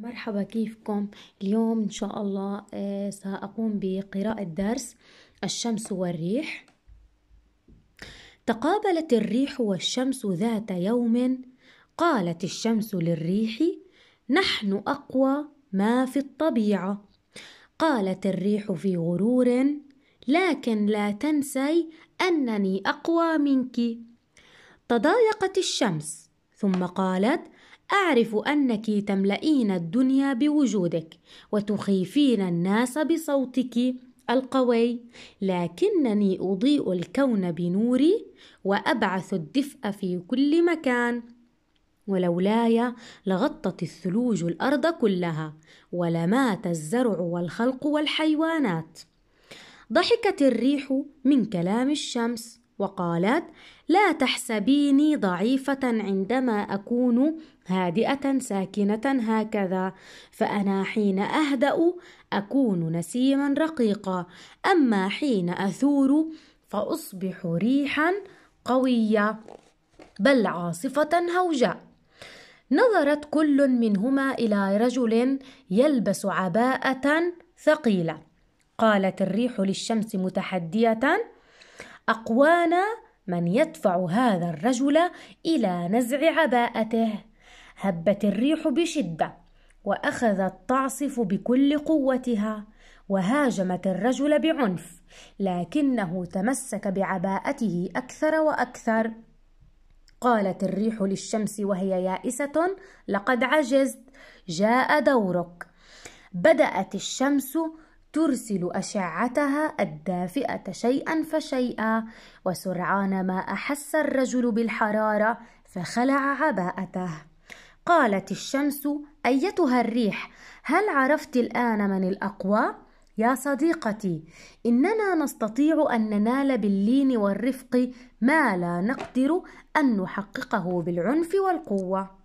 مرحبا كيفكم اليوم ان شاء الله آه، ساقوم بقراءه درس الشمس والريح تقابلت الريح والشمس ذات يوم قالت الشمس للريح نحن اقوى ما في الطبيعه قالت الريح في غرور لكن لا تنسي انني اقوى منك تضايقت الشمس ثم قالت اعرف انك تملئين الدنيا بوجودك وتخيفين الناس بصوتك القوي لكنني اضيء الكون بنوري وابعث الدفء في كل مكان ولولاي لغطت الثلوج الارض كلها ولمات الزرع والخلق والحيوانات ضحكت الريح من كلام الشمس وقالت لا تحسبيني ضعيفه عندما اكون هادئه ساكنه هكذا فانا حين اهدا اكون نسيما رقيقا اما حين اثور فاصبح ريحا قويه بل عاصفه هوجاء نظرت كل منهما الى رجل يلبس عباءه ثقيله قالت الريح للشمس متحديه أقوانا من يدفع هذا الرجل إلى نزع عباءته هبت الريح بشدة وأخذت تعصف بكل قوتها وهاجمت الرجل بعنف لكنه تمسك بعباءته أكثر وأكثر قالت الريح للشمس وهي يائسة لقد عجزت جاء دورك بدأت الشمس ترسل أشعتها الدافئة شيئا فشيئا وسرعان ما أحس الرجل بالحرارة فخلع عباءته قالت الشمس أيتها الريح هل عرفت الآن من الأقوى؟ يا صديقتي إننا نستطيع أن ننال باللين والرفق ما لا نقدر أن نحققه بالعنف والقوة